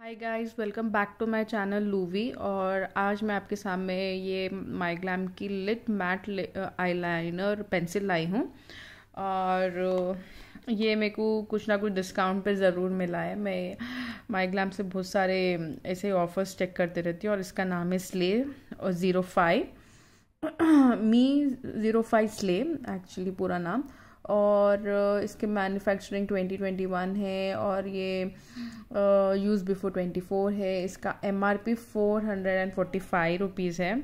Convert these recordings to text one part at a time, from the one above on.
hi guys welcome back to my channel लूवी और आज मैं आपके सामने ये माई ग्लैम की लिट मैट आईलाइनर पेंसिल लाई हूँ और uh, ये मेरे को कुछ ना कुछ डिस्काउंट पे ज़रूर मिला है मैं माई ग्लैम से बहुत सारे ऐसे ऑफर्स चेक करते रहती हूँ और इसका नाम है स्ले और zero five me zero five slay actually पूरा नाम और इसके मैन्युफैक्चरिंग 2021 है और ये यूज़ बिफोर 24 है इसका M R P four hundred and forty five rupees है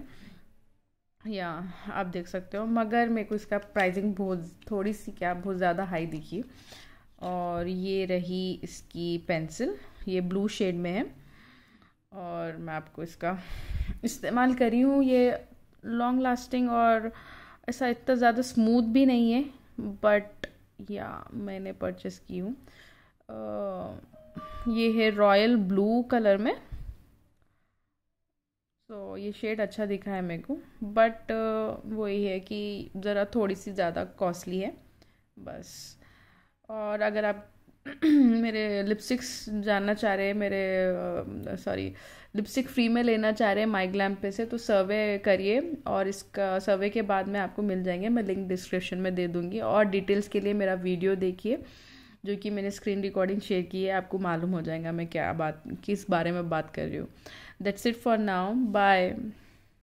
या आप देख सकते हो मगर मेरे को इसका प्राइसिंग बहुत थोड़ी सी क्या बहुत ज़्यादा हाई दिखी और ये रही इसकी पेंसिल ये ब्लू शेड में है और मैं आपको इसका इस्तेमाल करी हूँ ये लॉन्ग लास्टिंग और ऐसा इतना ज़्यादा स्मूथ भी नहीं है बट या मैंने परचेस की हूँ ये है रॉयल ब्लू कलर में so, ये शेड अच्छा दिख रहा है मेरे को बट वही है कि ज़रा थोड़ी सी ज़्यादा कॉस्टली है बस और अगर आप मेरे लिपस्टिक्स जानना चाह रहे हैं मेरे सॉरी लिपस्टिक फ्री में लेना चाह रहे हैं माई ग्लैम पे से तो सर्वे करिए और इसका सर्वे के बाद में आपको मिल जाएंगे मैं लिंक डिस्क्रिप्शन में दे दूँगी और डिटेल्स के लिए मेरा वीडियो देखिए जो कि मैंने स्क्रीन रिकॉर्डिंग शेयर की है आपको मालूम हो जाएगा मैं क्या बात किस बारे में बात कर रही हूँ that's it for now bye